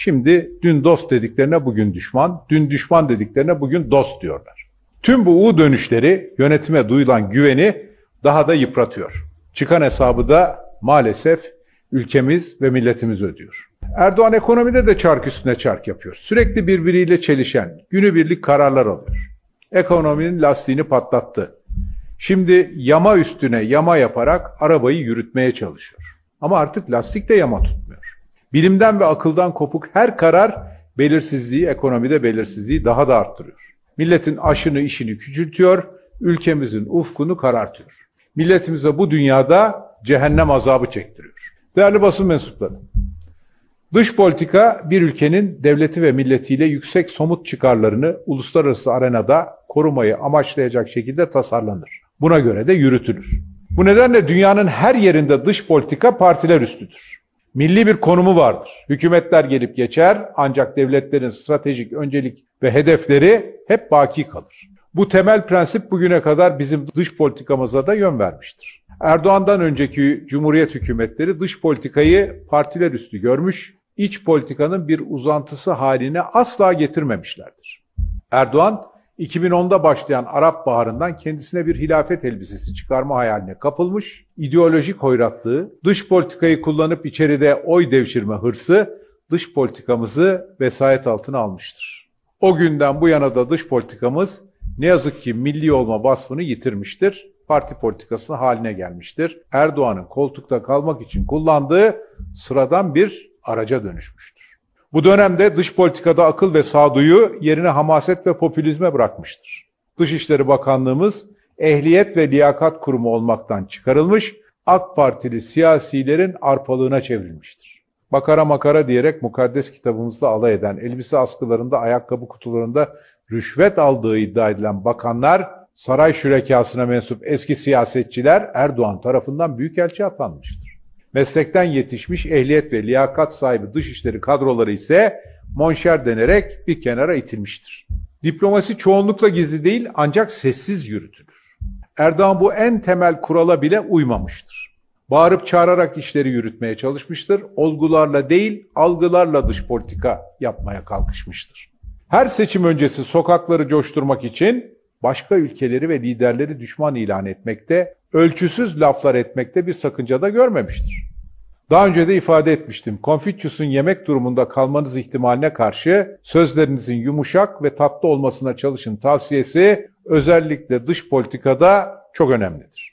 Şimdi dün dost dediklerine bugün düşman, dün düşman dediklerine bugün dost diyorlar. Tüm bu U dönüşleri yönetime duyulan güveni daha da yıpratıyor. Çıkan hesabı da maalesef ülkemiz ve milletimiz ödüyor. Erdoğan ekonomide de çark üstüne çark yapıyor. Sürekli birbiriyle çelişen, günübirlik kararlar alıyor. Ekonominin lastiğini patlattı. Şimdi yama üstüne yama yaparak arabayı yürütmeye çalışıyor. Ama artık lastik de yama tuttu. Bilimden ve akıldan kopuk her karar belirsizliği, ekonomide belirsizliği daha da arttırıyor. Milletin aşını işini küçültüyor, ülkemizin ufkunu karartıyor. Milletimize bu dünyada cehennem azabı çektiriyor. Değerli basın mensupları, dış politika bir ülkenin devleti ve milletiyle yüksek somut çıkarlarını uluslararası arenada korumayı amaçlayacak şekilde tasarlanır. Buna göre de yürütülür. Bu nedenle dünyanın her yerinde dış politika partiler üstüdür milli bir konumu vardır. Hükümetler gelip geçer ancak devletlerin stratejik öncelik ve hedefleri hep baki kalır. Bu temel prensip bugüne kadar bizim dış politikamıza da yön vermiştir. Erdoğan'dan önceki cumhuriyet hükümetleri dış politikayı partiler üstü görmüş, iç politikanın bir uzantısı haline asla getirmemişlerdir. Erdoğan 2010'da başlayan Arap Baharı'ndan kendisine bir hilafet elbisesi çıkarma hayaline kapılmış, ideolojik hoyratlığı, dış politikayı kullanıp içeride oy devşirme hırsı dış politikamızı vesayet altına almıştır. O günden bu yana da dış politikamız ne yazık ki milli olma vasfını yitirmiştir. Parti politikasına haline gelmiştir. Erdoğan'ın koltukta kalmak için kullandığı sıradan bir araca dönüşmüştür. Bu dönemde dış politikada akıl ve sağduyu yerine hamaset ve popülizme bırakmıştır. Dışişleri Bakanlığımız Ehliyet ve Liyakat Kurumu olmaktan çıkarılmış, AK Partili siyasilerin arpalığına çevrilmiştir. Bakara makara diyerek mukaddes kitabımızla alay eden, elbise askılarında, ayakkabı kutularında rüşvet aldığı iddia edilen bakanlar, saray şürekasına mensup eski siyasetçiler Erdoğan tarafından büyükelçi atanmıştır. Meslekten yetişmiş ehliyet ve liyakat sahibi dışişleri kadroları ise monşer denerek bir kenara itilmiştir. Diplomasi çoğunlukla gizli değil ancak sessiz yürütülür. Erdoğan bu en temel kurala bile uymamıştır. Bağırıp çağırarak işleri yürütmeye çalışmıştır. Olgularla değil algılarla dış politika yapmaya kalkışmıştır. Her seçim öncesi sokakları coşturmak için başka ülkeleri ve liderleri düşman ilan etmekte, ölçüsüz laflar etmekte bir sakınca da görmemiştir. Daha önce de ifade etmiştim. Konfüçyüs'ün yemek durumunda kalmanız ihtimaline karşı sözlerinizin yumuşak ve tatlı olmasına çalışın tavsiyesi özellikle dış politikada çok önemlidir.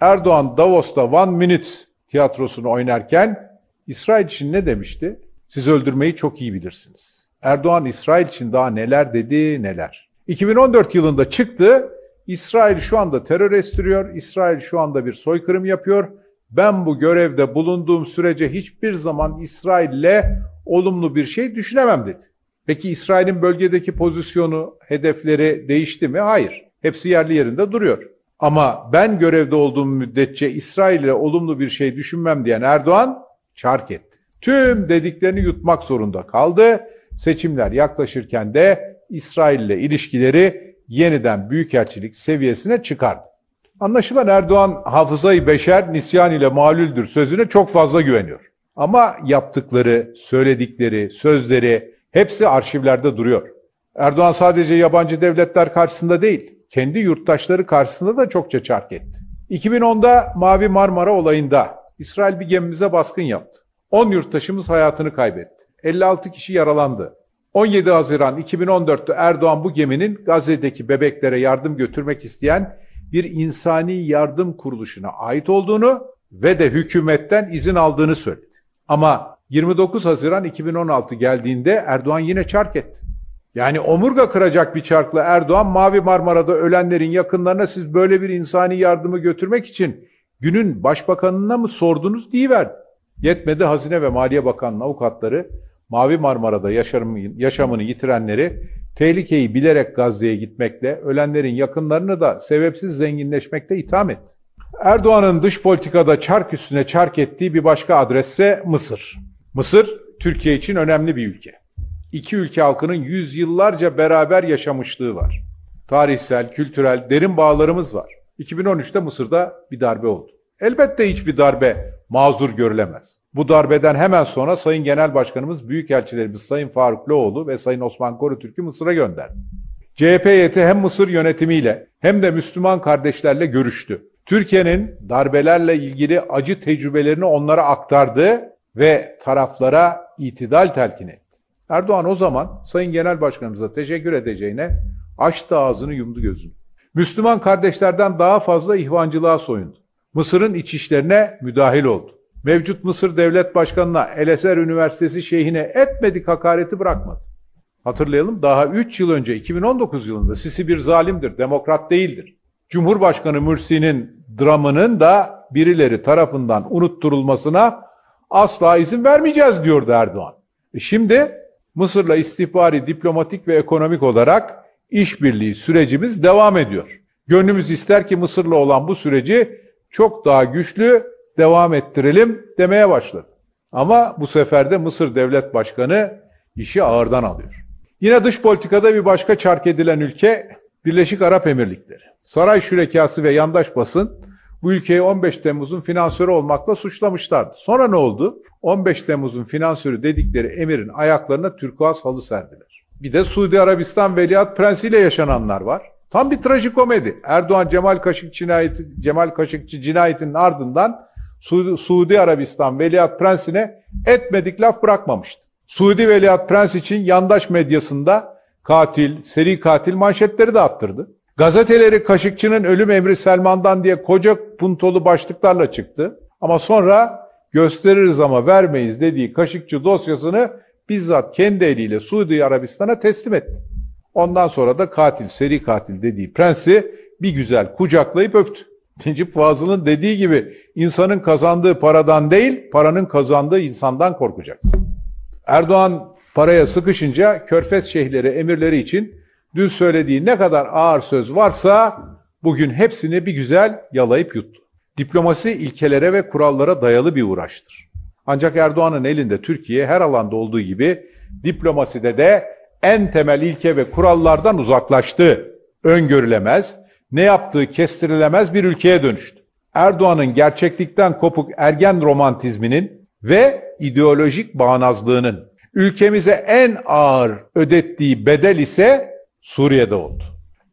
Erdoğan Davos'ta One Minute tiyatrosunu oynarken İsrail için ne demişti? Siz öldürmeyi çok iyi bilirsiniz. Erdoğan İsrail için daha neler dedi neler. 2014 yılında çıktı. İsrail şu anda terör estiriyor. İsrail şu anda bir soykırım yapıyor ben bu görevde bulunduğum sürece hiçbir zaman İsrail'le olumlu bir şey düşünemem dedi. Peki İsrail'in bölgedeki pozisyonu, hedefleri değişti mi? Hayır. Hepsi yerli yerinde duruyor. Ama ben görevde olduğum müddetçe İsrail'e olumlu bir şey düşünmem diyen Erdoğan çark etti. Tüm dediklerini yutmak zorunda kaldı. Seçimler yaklaşırken de İsrail'le ilişkileri yeniden büyükelçilik seviyesine çıkardı. Anlaşılan Erdoğan hafızayı beşer nisyan ile malüldür sözüne çok fazla güveniyor. Ama yaptıkları, söyledikleri, sözleri hepsi arşivlerde duruyor. Erdoğan sadece yabancı devletler karşısında değil, kendi yurttaşları karşısında da çokça çark etti. 2010'da Mavi Marmara olayında İsrail bir gemimize baskın yaptı. 10 yurttaşımız hayatını kaybetti. 56 kişi yaralandı. 17 Haziran 2014'te Erdoğan bu geminin Gazze'deki bebeklere yardım götürmek isteyen bir insani yardım kuruluşuna ait olduğunu ve de hükümetten izin aldığını söyledi. Ama 29 Haziran 2016 geldiğinde Erdoğan yine çark etti. Yani omurga kıracak bir çarkla Erdoğan Mavi Marmara'da ölenlerin yakınlarına siz böyle bir insani yardımı götürmek için günün başbakanına mı sordunuz diyiverdi. Yetmedi Hazine ve Maliye Bakanlığı avukatları Mavi Marmara'da yaşamını yitirenleri Tehlikeyi bilerek Gazze'ye gitmekle, ölenlerin yakınlarını da sebepsiz zenginleşmekte itham etti. Erdoğan'ın dış politikada çark üstüne çark ettiği bir başka adresse Mısır. Mısır, Türkiye için önemli bir ülke. İki ülke halkının yüzyıllarca beraber yaşamışlığı var. Tarihsel, kültürel, derin bağlarımız var. 2013'te Mısır'da bir darbe oldu. Elbette hiçbir darbe mazur görülemez. Bu darbeden hemen sonra Sayın Genel Başkanımız Büyükelçilerimiz Sayın Faruk Loğlu ve Sayın Osman Korutürk'ü Mısır'a gönderdi. CHP heyeti hem Mısır yönetimiyle hem de Müslüman kardeşlerle görüştü. Türkiye'nin darbelerle ilgili acı tecrübelerini onlara aktardı ve taraflara itidal telkin etti. Erdoğan o zaman Sayın Genel Başkanımıza teşekkür edeceğine açtı ağzını yumdu gözünü. Müslüman kardeşlerden daha fazla ihvancılığa soyundu. Mısır'ın iç işlerine müdahil oldu. Mevcut Mısır Devlet Başkanı'na El Üniversitesi şeyhine etmedik hakareti bırakmadı. Hatırlayalım daha 3 yıl önce 2019 yılında Sisi bir zalimdir, demokrat değildir. Cumhurbaşkanı Mürsi'nin dramının da birileri tarafından unutturulmasına asla izin vermeyeceğiz diyordu Erdoğan. E şimdi Mısır'la istihbari, diplomatik ve ekonomik olarak işbirliği sürecimiz devam ediyor. Gönlümüz ister ki Mısır'la olan bu süreci çok daha güçlü devam ettirelim demeye başladı. Ama bu sefer de Mısır Devlet Başkanı işi ağırdan alıyor. Yine dış politikada bir başka çark edilen ülke Birleşik Arap Emirlikleri. Saray şürekası ve yandaş basın bu ülkeyi 15 Temmuz'un finansörü olmakla suçlamışlardı. Sonra ne oldu? 15 Temmuz'un finansörü dedikleri emirin ayaklarına türkuaz halı serdiler. Bir de Suudi Arabistan Veliaht Prensi ile yaşananlar var. Tam bir trajikomedi. Erdoğan Cemal Kaşık cinayeti Cemal Kaşıkçı cinayetinin ardından Suudi Arabistan Veliaht Prensi'ne etmedik laf bırakmamıştı. Suudi Veliaht Prens için yandaş medyasında katil, seri katil manşetleri de attırdı. Gazeteleri Kaşıkçı'nın ölüm emri Selman'dan diye koca puntolu başlıklarla çıktı. Ama sonra gösteririz ama vermeyiz dediği Kaşıkçı dosyasını bizzat kendi eliyle Suudi Arabistan'a teslim etti. Ondan sonra da katil, seri katil dediği prensi bir güzel kucaklayıp öptü. Necip Fazıl'ın dediği gibi insanın kazandığı paradan değil, paranın kazandığı insandan korkacaksın. Erdoğan paraya sıkışınca körfez şehirleri emirleri için dün söylediği ne kadar ağır söz varsa bugün hepsini bir güzel yalayıp yuttu. Diplomasi ilkelere ve kurallara dayalı bir uğraştır. Ancak Erdoğan'ın elinde Türkiye her alanda olduğu gibi diplomaside de en temel ilke ve kurallardan uzaklaştı. Öngörülemez, ne yaptığı kestirilemez bir ülkeye dönüştü. Erdoğan'ın gerçeklikten kopuk ergen romantizminin ve ideolojik bağnazlığının ülkemize en ağır ödettiği bedel ise Suriye'de oldu.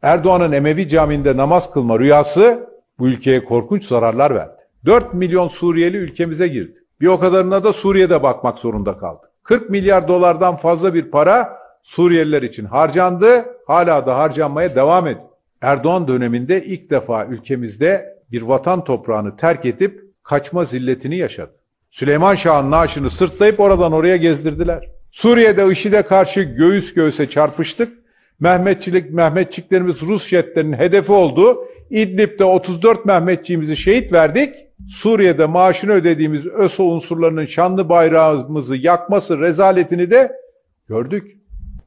Erdoğan'ın Emevi Camii'nde namaz kılma rüyası bu ülkeye korkunç zararlar verdi. 4 milyon Suriyeli ülkemize girdi. Bir o kadarına da Suriye'de bakmak zorunda kaldı. 40 milyar dolardan fazla bir para Suriyeliler için harcandı, hala da harcanmaya devam ediyor. Erdoğan döneminde ilk defa ülkemizde bir vatan toprağını terk edip kaçma zilletini yaşadı. Süleyman Şah'ın naaşını sırtlayıp oradan oraya gezdirdiler. Suriye'de IŞİD'e karşı göğüs göğüse çarpıştık. Mehmetçilik, Mehmetçiklerimiz Rus jetlerinin hedefi oldu. İdlib'de 34 Mehmetçiğimizi şehit verdik. Suriye'de maaşını ödediğimiz ÖSO unsurlarının şanlı bayrağımızı yakması rezaletini de gördük.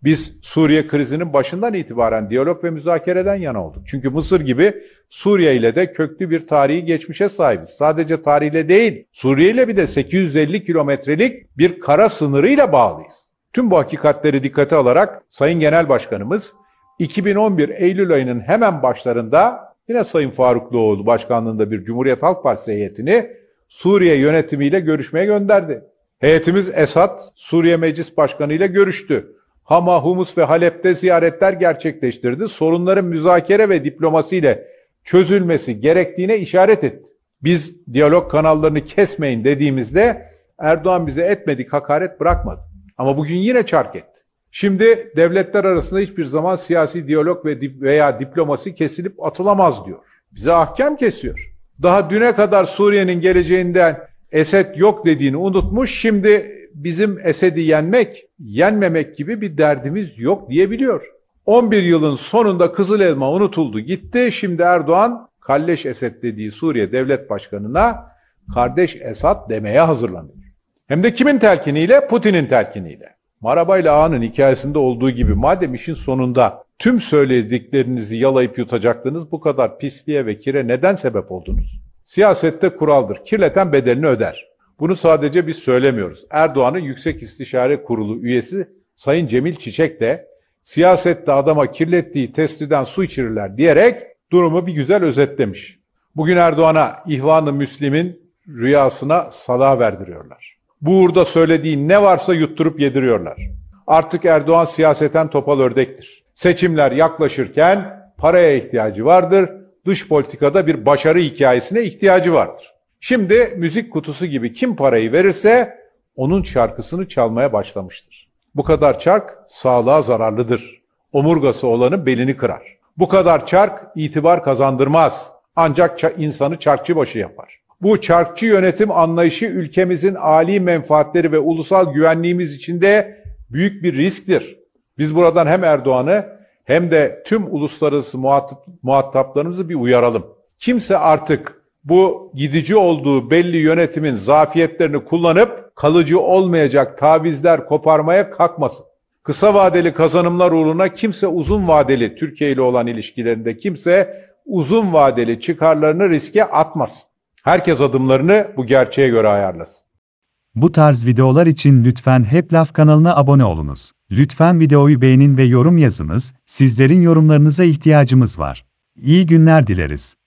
Biz Suriye krizinin başından itibaren diyalog ve müzakereden yana olduk. Çünkü Mısır gibi Suriye ile de köklü bir tarihi geçmişe sahibiz. Sadece tarihle değil, Suriye ile bir de 850 kilometrelik bir kara sınırıyla bağlıyız. Tüm bu hakikatleri dikkate alarak Sayın Genel Başkanımız 2011 Eylül ayının hemen başlarında yine Sayın Farukluoğlu başkanlığında bir Cumhuriyet Halk Partisi heyetini Suriye yönetimiyle görüşmeye gönderdi. Heyetimiz Esad, Suriye Meclis Başkanı ile görüştü. Hama, Humus ve Halep'te ziyaretler gerçekleştirdi. Sorunların müzakere ve diplomasiyle çözülmesi gerektiğine işaret etti. Biz diyalog kanallarını kesmeyin dediğimizde Erdoğan bize etmedik hakaret bırakmadı. Ama bugün yine çark etti. Şimdi devletler arasında hiçbir zaman siyasi diyalog ve veya diplomasi kesilip atılamaz diyor. Bize ahkam kesiyor. Daha düne kadar Suriye'nin geleceğinden Esed yok dediğini unutmuş. Şimdi bizim Esed'i yenmek, yenmemek gibi bir derdimiz yok diyebiliyor. 11 yılın sonunda Kızıl Elma unutuldu gitti. Şimdi Erdoğan Kalleş Esed dediği Suriye Devlet Başkanı'na kardeş Esad demeye hazırlanıyor. Hem de kimin telkiniyle? Putin'in telkiniyle. Marabayla ile Ağa'nın hikayesinde olduğu gibi madem işin sonunda tüm söylediklerinizi yalayıp yutacaktınız bu kadar pisliğe ve kire neden sebep oldunuz? Siyasette kuraldır. Kirleten bedelini öder. Bunu sadece biz söylemiyoruz. Erdoğan'ın Yüksek İstişare Kurulu üyesi Sayın Cemil Çiçek de siyasette adama kirlettiği testiden su içirirler diyerek durumu bir güzel özetlemiş. Bugün Erdoğan'a İhvan-ı Müslim'in rüyasına sala verdiriyorlar. Bu uğurda söylediği ne varsa yutturup yediriyorlar. Artık Erdoğan siyaseten topal ördektir. Seçimler yaklaşırken paraya ihtiyacı vardır, dış politikada bir başarı hikayesine ihtiyacı vardır. Şimdi müzik kutusu gibi kim parayı verirse onun şarkısını çalmaya başlamıştır. Bu kadar çark sağlığa zararlıdır. Omurgası olanı belini kırar. Bu kadar çark itibar kazandırmaz. Ancak insanı çarkçı başı yapar. Bu çarkçı yönetim anlayışı ülkemizin ali menfaatleri ve ulusal güvenliğimiz içinde büyük bir risktir. Biz buradan hem Erdoğan'ı hem de tüm uluslararası muhatap, muhataplarımızı bir uyaralım. Kimse artık bu gidici olduğu belli yönetimin zafiyetlerini kullanıp kalıcı olmayacak tavizler koparmaya kalkmasın. Kısa vadeli kazanımlar uğruna kimse uzun vadeli Türkiye ile olan ilişkilerinde kimse uzun vadeli çıkarlarını riske atmasın. Herkes adımlarını bu gerçeğe göre ayarlasın. Bu tarz videolar için lütfen Hep Laf kanalına abone olunuz. Lütfen videoyu beğenin ve yorum yazınız. Sizlerin yorumlarınıza ihtiyacımız var. İyi günler dileriz.